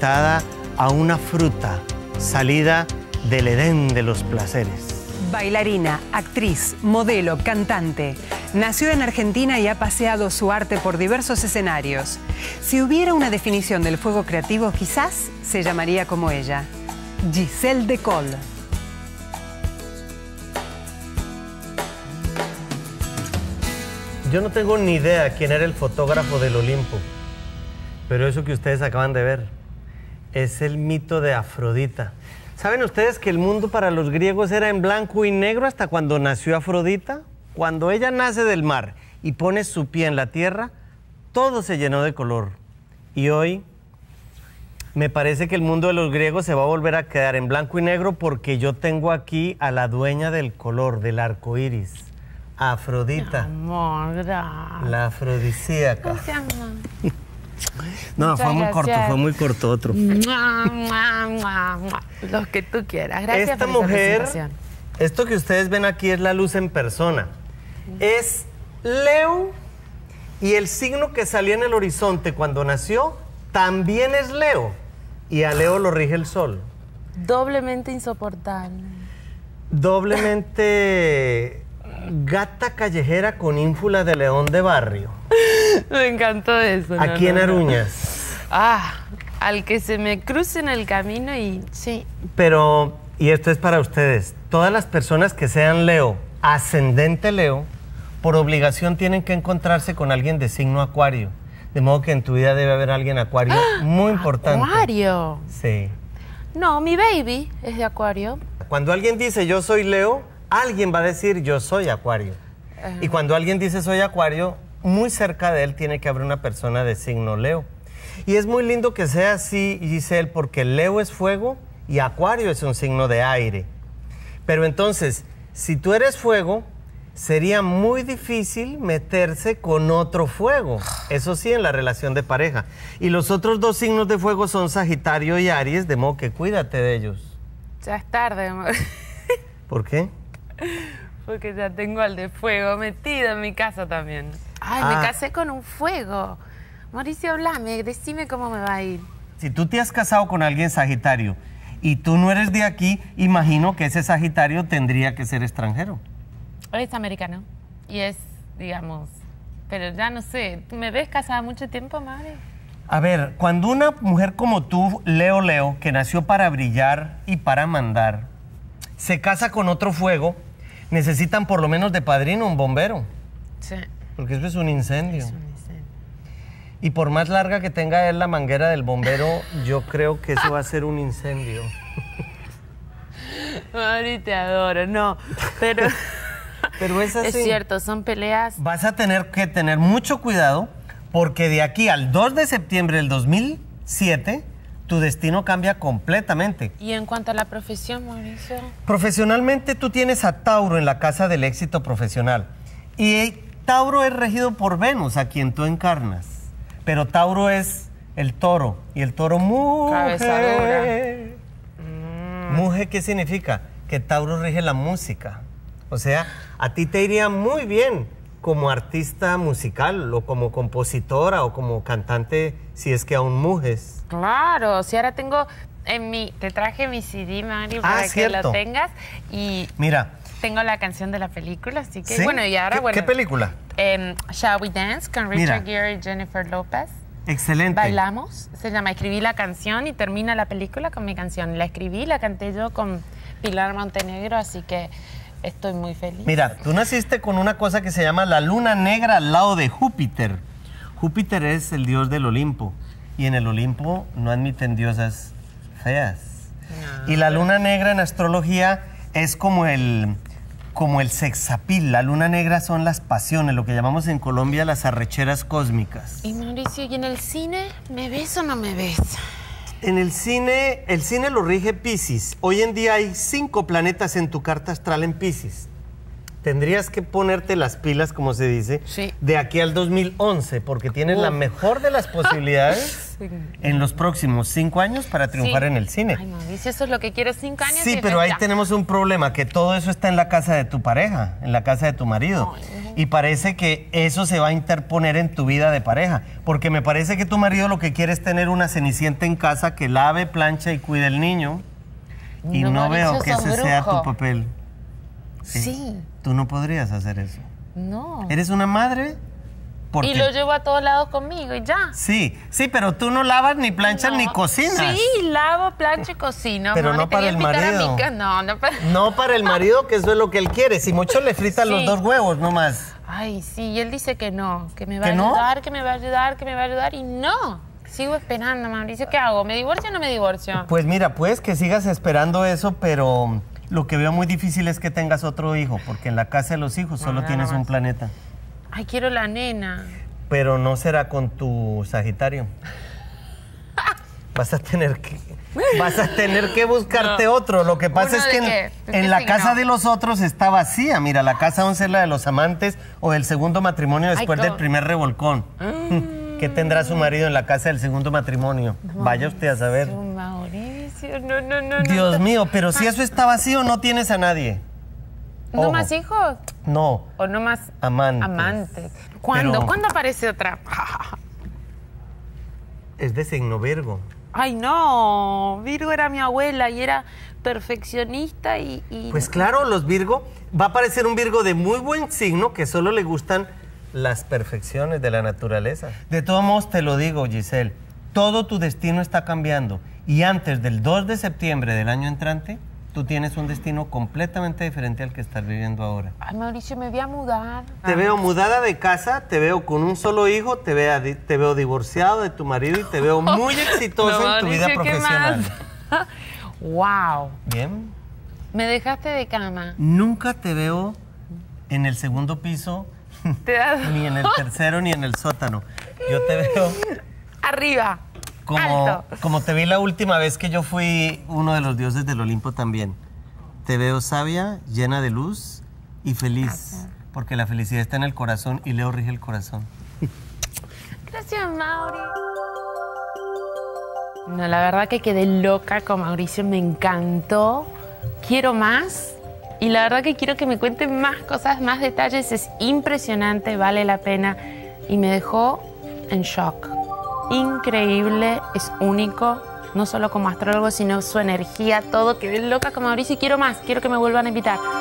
a una fruta salida del Edén de los placeres. Bailarina, actriz, modelo, cantante. Nació en Argentina y ha paseado su arte por diversos escenarios. Si hubiera una definición del fuego creativo, quizás se llamaría como ella, Giselle de Col Yo no tengo ni idea quién era el fotógrafo del Olimpo, pero eso que ustedes acaban de ver es el mito de Afrodita. ¿Saben ustedes que el mundo para los griegos era en blanco y negro hasta cuando nació Afrodita? Cuando ella nace del mar y pone su pie en la tierra, todo se llenó de color. Y hoy me parece que el mundo de los griegos se va a volver a quedar en blanco y negro porque yo tengo aquí a la dueña del color, del arco iris, Afrodita. amor, La afrodisíaca. No, fue muy corto, fue muy corto otro. Los que tú quieras. Gracias Esta mujer, esto que ustedes ven aquí es la luz en persona. Es Leo y el signo que salía en el horizonte cuando nació también es Leo y a Leo lo rige el sol. Doblemente insoportable. Doblemente gata callejera con ínfula de león de barrio. Me encantó eso. Aquí no, aruñas? Ah, al que se me cruce en el camino y sí. Pero, y esto es para ustedes, todas las personas que sean Leo, ascendente Leo, por obligación tienen que encontrarse con alguien de signo acuario. De modo que en tu vida debe haber alguien acuario muy importante. ¿Acuario? Sí. No, mi baby es de acuario. Cuando alguien dice yo soy Leo, alguien va a decir yo soy acuario. Y cuando alguien dice soy acuario, muy cerca de él tiene que haber una persona de signo Leo. Y es muy lindo que sea así, Giselle, porque Leo es fuego y Acuario es un signo de aire. Pero entonces, si tú eres fuego, sería muy difícil meterse con otro fuego. Eso sí, en la relación de pareja. Y los otros dos signos de fuego son Sagitario y Aries, de modo que cuídate de ellos. Ya es tarde, amor. ¿Por qué? Porque ya tengo al de fuego metido en mi casa también. Ay, me ah. casé con un fuego. Mauricio, hablame, decime cómo me va a ir. Si tú te has casado con alguien Sagitario y tú no eres de aquí, imagino que ese Sagitario tendría que ser extranjero. Es americano y es, digamos, pero ya no sé, tú ¿me ves casada mucho tiempo, madre? A ver, cuando una mujer como tú, Leo Leo, que nació para brillar y para mandar, se casa con otro fuego, necesitan por lo menos de padrino un bombero. Sí. Porque eso es un incendio. Y por más larga que tenga él la manguera del bombero, yo creo que eso va a ser un incendio. Mari, te adoro. No, pero... pero es Es cierto, son peleas. Vas a tener que tener mucho cuidado porque de aquí al 2 de septiembre del 2007 tu destino cambia completamente. ¿Y en cuanto a la profesión, Mauricio? Profesionalmente tú tienes a Tauro en la casa del éxito profesional. Y Tauro es regido por Venus, a quien tú encarnas. Pero Tauro es el toro. Y el toro muge. Muge, mm. mm. Mujer, ¿qué significa? Que Tauro rige la música. O sea, a ti te iría muy bien como artista musical o como compositora o como cantante si es que aún mujes. Claro, si ahora tengo en mi, te traje mi CD, Mario, ah, para que la tengas y... Mira, tengo la canción de la película, así que bueno, y ahora ¿Qué, película? Em, Shall We Dance con Richard Gere y Jennifer Lopez. Excelente. Bailamos, se llama Escribí la canción y termina la película con mi canción. La escribí, la canté yo con Pilar Montenegro, así que estoy muy feliz. Mira, tú naciste con una cosa que se llama la luna negra al lado de Júpiter. Júpiter es el dios del Olimpo y en el Olimpo no admiten diosas feas. Y la luna negra en astrología es como el, como el sexapil, la luna negra son las pasiones, lo que llamamos en Colombia las arrecheras cósmicas. Y Mauricio, ¿y en el cine me ves o no me ves? En el cine, el cine lo rige Pisces. Hoy en día hay cinco planetas en tu carta astral en Pisces. Tendrías que ponerte las pilas, como se dice, de aquí al 2011, porque tienes la mejor de las posibilidades en los próximos cinco años para triunfar en el cine. Ay, si eso es lo que quieres cinco años. Sí, pero ahí tenemos un problema, que todo eso está en la casa de tu pareja, en la casa de tu marido. Y parece que eso se va a interponer en tu vida de pareja, porque me parece que tu marido lo que quiere es tener una cenicienta en casa que lave, plancha y cuide al niño. Y no, veo que ese sea tu papel. Sí. sí. Tú no podrías hacer eso. No. ¿Eres una madre y lo llevo a todos lados conmigo y ya. Sí, sí, pero tú no lavas ni planchas ni cocinas. Sí, lavo, plancho y cocino. Pero no para el marido. No, no para... el marido, que eso es lo que él quiere. Si mucho le fritan los dos huevos nomás. Ay, sí, y él dice que no, que me va a ayudar, que me va a ayudar, que me va a ayudar y no. Sigo esperando, Mauricio. ¿Qué hago? ¿Me divorcio o no me divorcio? Pues mira, pues que sigas esperando eso, pero lo que veo muy difícil es que tengas otro hijo, porque en la casa de los hijos solo ah, tienes un planeta. Ay, quiero la nena. Pero no será con tu Sagitario. vas a tener que vas a tener que buscarte otro. Lo que pasa es que, en, la casa de los otros está vacía. Mira, la casa 11 es la de los amantes o el segundo matrimonio después del primer revolcón. Ah. ¿Qué tendrá su marido en la casa del segundo matrimonio? Vaya usted a saber. Mauricio, no, no, no. Dios mío, pero si ah. eso está vacío, no tienes a nadie. ¿No más hijos? No. ¿O no más amantes? Amantes. ¿Cuándo? ¿Cuándo aparece otra? es de signo Virgo. Ay, no. Virgo era mi abuela y era perfeccionista y, y, Pues claro, los Virgo. Va a aparecer un Virgo de muy buen signo que solo le gustan las perfecciones de la naturaleza. De todos modos, te lo digo, Giselle. Todo tu destino está cambiando. Y antes del 2 de septiembre del año entrante, tú tienes un destino completamente diferente al que estás viviendo ahora. Ay, Mauricio, me voy a mudar. Te veo mudada de casa, te veo con un solo hijo, te, te veo divorciado de tu marido y te veo muy exitosa en tu vida profesional. wow. Bien. Me dejaste de cama. Nunca te veo en el segundo piso, ni en el tercero, ni en el sótano. Yo te veo... Arriba. Como, te vi la última vez que yo fui uno de los dioses del Olimpo también. Te veo sabia, llena de luz y feliz. Porque la felicidad está en el corazón y Leo rige el corazón. Gracias, Mauri. No, la verdad que quedé loca con Mauricio, me encantó. Quiero más. Y la verdad que quiero que me cuente más cosas, más detalles. Es impresionante, vale la pena. Y me dejó en shock increíble, es único, no solo como astrólogo, sino su energía, todo. Quedé loca como Mauricio y quiero más, quiero que me vuelvan a invitar.